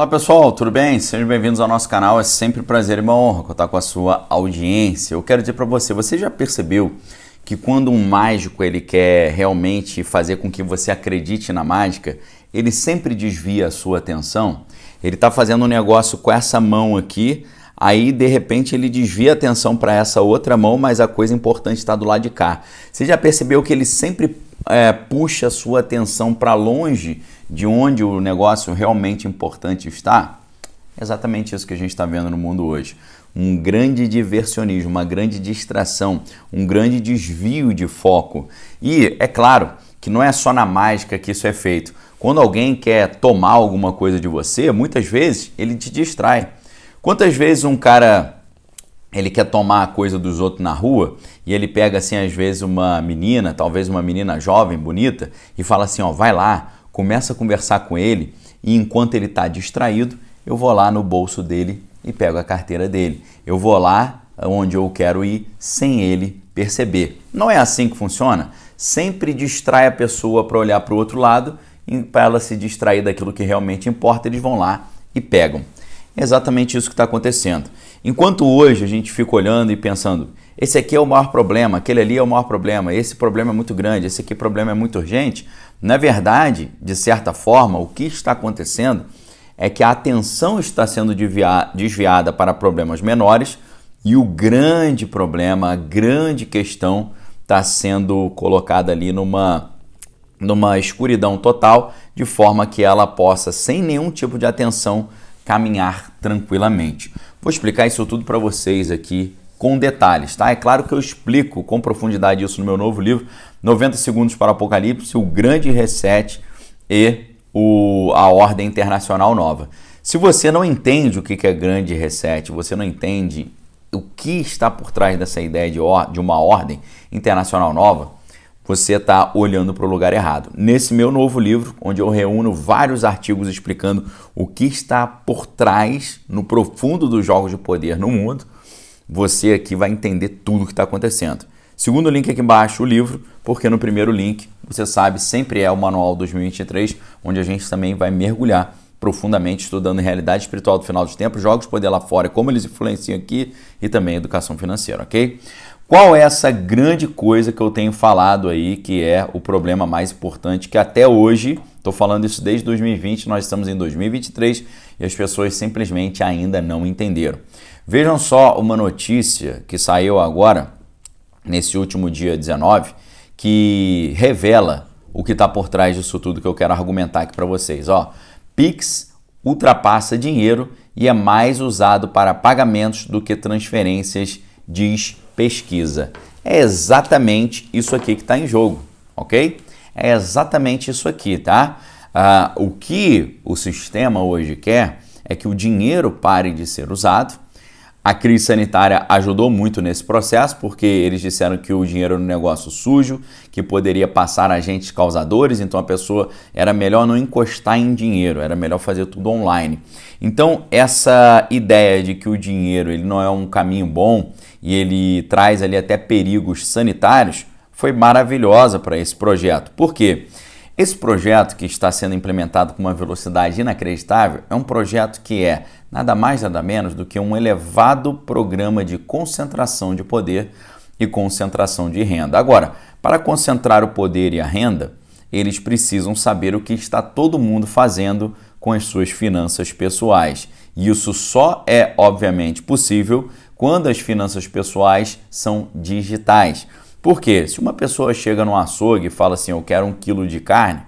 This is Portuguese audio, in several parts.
Olá pessoal, tudo bem? Sejam bem-vindos ao nosso canal. É sempre um prazer e uma honra contar com a sua audiência. Eu quero dizer para você, você já percebeu que quando um mágico ele quer realmente fazer com que você acredite na mágica, ele sempre desvia a sua atenção? Ele está fazendo um negócio com essa mão aqui, aí de repente ele desvia a atenção para essa outra mão, mas a coisa importante está do lado de cá. Você já percebeu que ele sempre é, puxa a sua atenção para longe de onde o negócio realmente importante está? exatamente isso que a gente está vendo no mundo hoje. Um grande diversionismo, uma grande distração, um grande desvio de foco. E é claro que não é só na mágica que isso é feito. Quando alguém quer tomar alguma coisa de você, muitas vezes ele te distrai. Quantas vezes um cara ele quer tomar a coisa dos outros na rua e ele pega assim às vezes uma menina, talvez uma menina jovem, bonita, e fala assim, ó, vai lá, começa a conversar com ele e enquanto ele está distraído, eu vou lá no bolso dele e pego a carteira dele. Eu vou lá onde eu quero ir sem ele perceber. Não é assim que funciona? Sempre distrai a pessoa para olhar para o outro lado e para ela se distrair daquilo que realmente importa, eles vão lá e pegam. É exatamente isso que está acontecendo. Enquanto hoje a gente fica olhando e pensando, esse aqui é o maior problema, aquele ali é o maior problema, esse problema é muito grande, esse aqui problema é muito urgente, na verdade, de certa forma, o que está acontecendo é que a atenção está sendo desviada para problemas menores e o grande problema, a grande questão está sendo colocada ali numa, numa escuridão total, de forma que ela possa, sem nenhum tipo de atenção, caminhar tranquilamente. Vou explicar isso tudo para vocês aqui com detalhes, tá? É claro que eu explico com profundidade isso no meu novo livro, 90 Segundos para o Apocalipse, o Grande Reset e o, a Ordem Internacional Nova. Se você não entende o que é Grande Reset, você não entende o que está por trás dessa ideia de, or, de uma Ordem Internacional Nova, você está olhando para o lugar errado. Nesse meu novo livro, onde eu reúno vários artigos explicando o que está por trás, no profundo dos jogos de poder no mundo, você aqui vai entender tudo o que está acontecendo. Segundo link aqui embaixo, o livro, porque no primeiro link, você sabe, sempre é o Manual 2023, onde a gente também vai mergulhar profundamente estudando realidade espiritual do final de tempo, jogos poder lá fora, como eles influenciam aqui e também educação financeira, ok? Qual é essa grande coisa que eu tenho falado aí, que é o problema mais importante que até hoje, estou falando isso desde 2020, nós estamos em 2023 e as pessoas simplesmente ainda não entenderam. Vejam só uma notícia que saiu agora, nesse último dia 19, que revela o que está por trás disso tudo que eu quero argumentar aqui para vocês. Ó, Pix ultrapassa dinheiro e é mais usado para pagamentos do que transferências, diz pesquisa. É exatamente isso aqui que está em jogo, ok? É exatamente isso aqui, tá? Ah, o que o sistema hoje quer é que o dinheiro pare de ser usado a crise sanitária ajudou muito nesse processo, porque eles disseram que o dinheiro era um negócio sujo, que poderia passar agentes causadores, então a pessoa era melhor não encostar em dinheiro, era melhor fazer tudo online. Então, essa ideia de que o dinheiro ele não é um caminho bom e ele traz ali até perigos sanitários foi maravilhosa para esse projeto. Por quê? Porque esse projeto que está sendo implementado com uma velocidade inacreditável é um projeto que é nada mais nada menos do que um elevado programa de concentração de poder e concentração de renda. Agora, para concentrar o poder e a renda, eles precisam saber o que está todo mundo fazendo com as suas finanças pessoais. E isso só é, obviamente, possível quando as finanças pessoais são digitais. Porque se uma pessoa chega no açougue e fala assim, eu quero um quilo de carne,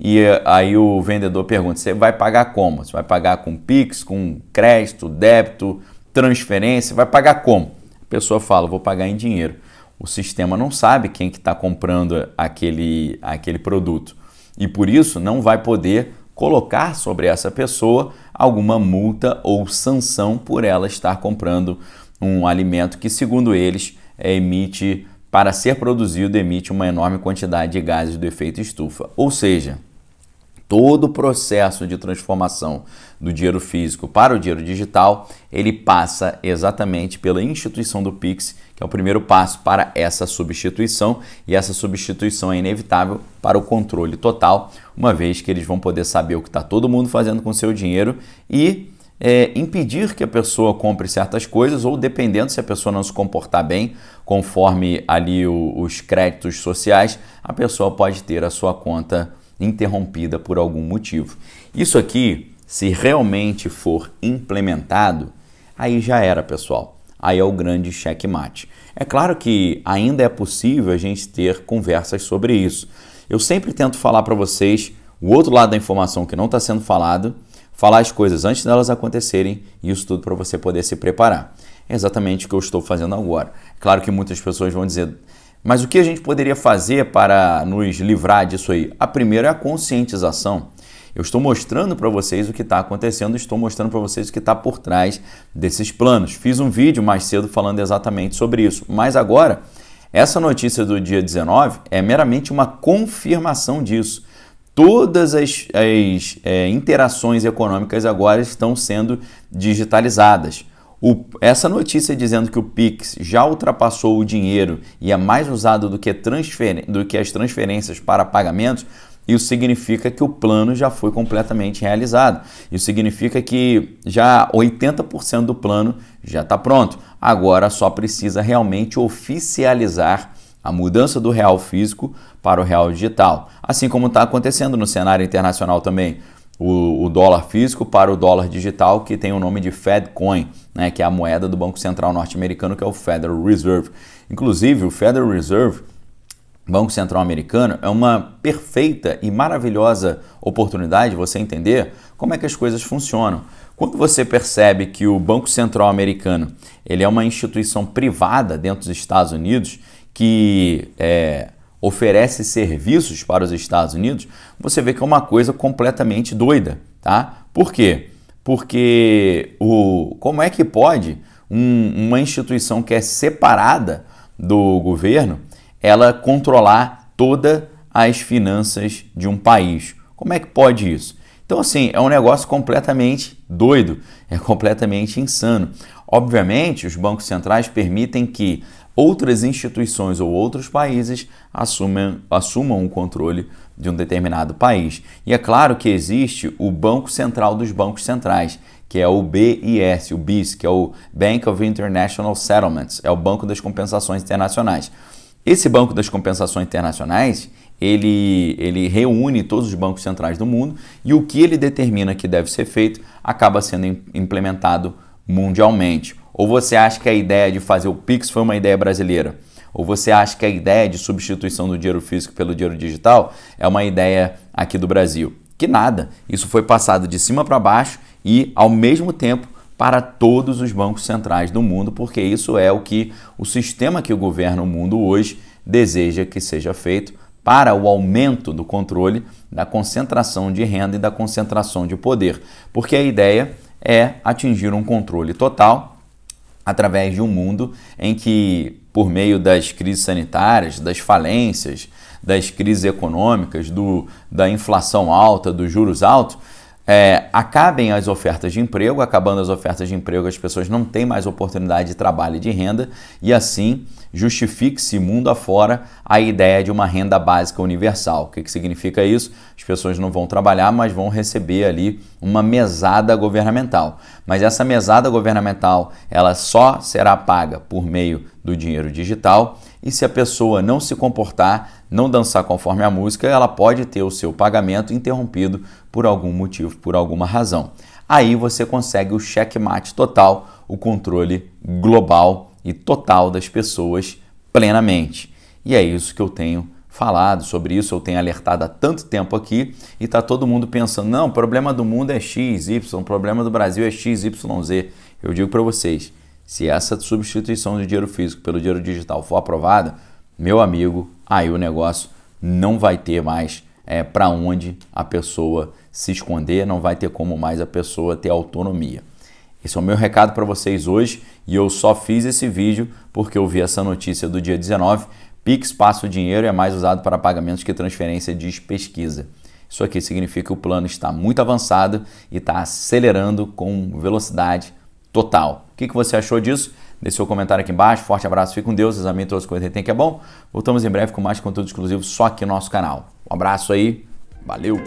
e eh, aí o vendedor pergunta, você vai pagar como? Você vai pagar com Pix, com crédito, débito, transferência, vai pagar como? A pessoa fala, vou pagar em dinheiro. O sistema não sabe quem que está comprando aquele, aquele produto e por isso não vai poder colocar sobre essa pessoa alguma multa ou sanção por ela estar comprando um alimento que, segundo eles, é, emite para ser produzido, emite uma enorme quantidade de gases do efeito estufa. Ou seja, todo o processo de transformação do dinheiro físico para o dinheiro digital, ele passa exatamente pela instituição do Pix, que é o primeiro passo para essa substituição, e essa substituição é inevitável para o controle total, uma vez que eles vão poder saber o que está todo mundo fazendo com seu dinheiro e é, impedir que a pessoa compre certas coisas ou dependendo se a pessoa não se comportar bem, conforme ali o, os créditos sociais, a pessoa pode ter a sua conta interrompida por algum motivo. Isso aqui, se realmente for implementado, aí já era, pessoal. Aí é o grande checkmate. É claro que ainda é possível a gente ter conversas sobre isso. Eu sempre tento falar para vocês o outro lado da informação que não está sendo falado falar as coisas antes delas acontecerem e isso tudo para você poder se preparar. É exatamente o que eu estou fazendo agora. É claro que muitas pessoas vão dizer, mas o que a gente poderia fazer para nos livrar disso aí? A primeira é a conscientização. Eu estou mostrando para vocês o que está acontecendo, estou mostrando para vocês o que está por trás desses planos. Fiz um vídeo mais cedo falando exatamente sobre isso, mas agora essa notícia do dia 19 é meramente uma confirmação disso todas as, as é, interações econômicas agora estão sendo digitalizadas. O, essa notícia dizendo que o Pix já ultrapassou o dinheiro e é mais usado do que, transfer, do que as transferências para pagamentos, isso significa que o plano já foi completamente realizado. Isso significa que já 80% do plano já está pronto. Agora só precisa realmente oficializar a mudança do real físico para o real digital, assim como está acontecendo no cenário internacional também. O, o, dólar físico para o dólar digital, que tem o nome de FedCoin, né, que é a moeda do Banco Central norte-americano, que é o Federal Reserve. Inclusive, o Federal Reserve, Banco Central americano, é uma perfeita e maravilhosa oportunidade de você entender como é que as coisas funcionam. Quando você percebe que o Banco Central americano ele é uma instituição privada dentro dos Estados Unidos, que é, oferece serviços para os Estados Unidos, você vê que é uma coisa completamente doida, tá? Por quê? Porque o, como é que pode um, uma instituição que é separada do governo, ela controlar todas as finanças de um país? Como é que pode isso? Então, assim, é um negócio completamente doido, é completamente insano. Obviamente, os bancos centrais permitem que outras instituições ou outros países assumem, assumam o controle de um determinado país. E é claro que existe o Banco Central dos Bancos Centrais, que é o BIS, o BIS, que é o Bank of International Settlements, é o Banco das Compensações Internacionais. Esse Banco das Compensações Internacionais, ele, ele reúne todos os bancos centrais do mundo e o que ele determina que deve ser feito acaba sendo implementado mundialmente. Ou você acha que a ideia de fazer o Pix foi uma ideia brasileira? Ou você acha que a ideia de substituição do dinheiro físico pelo dinheiro digital é uma ideia aqui do Brasil? Que nada. Isso foi passado de cima para baixo e, ao mesmo tempo, para todos os bancos centrais do mundo, porque isso é o que o sistema que governa o mundo hoje deseja que seja feito para o aumento do controle da concentração de renda e da concentração de poder, porque a ideia é atingir um controle total através de um mundo em que, por meio das crises sanitárias, das falências, das crises econômicas, do, da inflação alta, dos juros altos, é, acabem as ofertas de emprego, acabando as ofertas de emprego, as pessoas não têm mais oportunidade de trabalho e de renda, e assim justifique-se mundo afora a ideia de uma renda básica universal. O que, que significa isso? As pessoas não vão trabalhar, mas vão receber ali uma mesada governamental. Mas essa mesada governamental ela só será paga por meio do dinheiro digital e se a pessoa não se comportar, não dançar conforme a música, ela pode ter o seu pagamento interrompido por algum motivo, por alguma razão. Aí você consegue o checkmate total, o controle global e total das pessoas plenamente. E é isso que eu tenho falado sobre isso, eu tenho alertado há tanto tempo aqui e tá todo mundo pensando, não, o problema do mundo é x, y, o problema do Brasil é x, y, z. Eu digo para vocês, se essa substituição do dinheiro físico pelo dinheiro digital for aprovada, meu amigo, aí o negócio não vai ter mais é, para onde a pessoa se esconder, não vai ter como mais a pessoa ter autonomia. Esse é o meu recado para vocês hoje e eu só fiz esse vídeo porque eu vi essa notícia do dia 19. Pix passa o dinheiro e é mais usado para pagamentos que transferência, diz pesquisa. Isso aqui significa que o plano está muito avançado e está acelerando com velocidade total. O que, que você achou disso? Deixe seu comentário aqui embaixo. Forte abraço, fique com Deus, examine todas as coisas que tem que é bom. Voltamos em breve com mais conteúdo exclusivo só aqui no nosso canal. Um abraço aí, valeu!